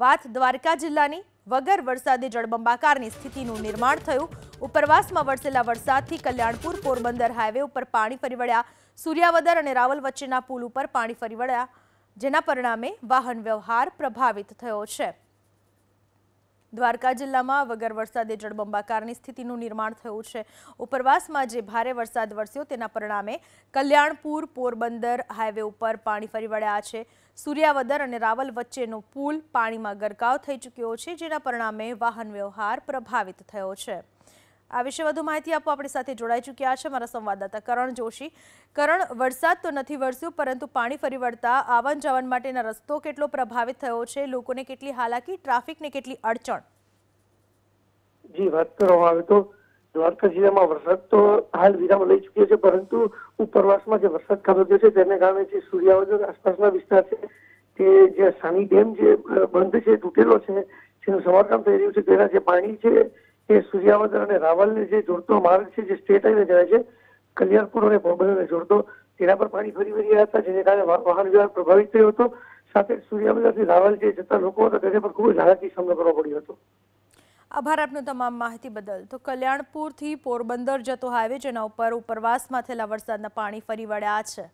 વાત દ્વારકા જિલ્લાની વગર વરસાદે જળબંબાકારની સ્થિતિનું નિર્માણ થયું ઉપરવાસમાં વરસેલા વરસાદથી કલ્યાણપુર પોરબંદર હાઈવે ઉપર પાણી ફરી વળ્યા સૂર્યાવદર અને રાવલ વચ્ચેના પુલ ઉપર પાણી ફરી વળ્યા જેના પરિણામે વાહન વ્યવહાર પ્રભાવિત થયો છે દ્વારકા જિલ્લામાં વગર વરસાદે જળબંબાકારની સ્થિતિનું નિર્માણ થયું છે ઉપરવાસમાં જે ભારે વરસાદ વરસ્યો તેના પરિણામે કલ્યાણપુર પોરબંદર હાઈવે ઉપર પાણી ફરી વળ્યા છે સૂર્યાવદર અને રાવલ વચ્ચેનો પુલ પાણીમાં ગરકાવ થઈ ચૂક્યો છે જેના પરિણામે વાહન વ્યવહાર પ્રભાવિત થયો છે આ વિશે વધુ માહિતી આપો આપણી સાથે જોડાઈ ચૂક્યા છે મારા સંવાદદાતા કરણ જોશી કરણ વરસાદ તો નથી વરસ્યું પરંતુ પાણી ફરી વળતા આવન જાવન માટેના રસ્તો કેટલો પ્રભાવિત થયો છે લોકોને કેટલી હાલાકી ટ્રાફિકને કેટલી અડચણ જી વાત કરવામાં આવે તો દ્વારકા જિલ્લામાં વરસાદ તો હાલ વિરામ લઈ ચૂક્યો છે પરંતુ ઉપરવાસમાં જે વરસાદ ખાબક્યો છે તેને કારણે જે સૂર્યાવજન આસપાસના વિસ્તાર છે કે જે સાની ડેમ જે બંધ છે તૂટેલો છે જેનું સમારકામ થઈ રહ્યું છે તેના જે પાણી છે એ સુર્યાવદર અને રાવલને જે જોડતો માર્ગ છે જે સ્ટેટ હાઈવે કહેવાય છે કલ્યાણપુર અને પોરબંદરને જોડતો તેના પર પાણી ફરી ફરી રહ્યા હતા જેને કારણે વાહન વ્યવહાર પ્રભાવિત થયો હતો સાથે સુર્યાવદરથી રાવલ જે જતા લોકો હતા તેને પર ખૂબ જ હાલાકી સામનો કરવો પડ્યો હતો આભાર આપનો તમામ માહિતી બદલ તો કલ્યાણપુરથી પોરબંદર જતો હાઈવે જેના ઉપર ઉપરવાસમાં થયેલા વરસાદના પાણી ફરી વળ્યા છે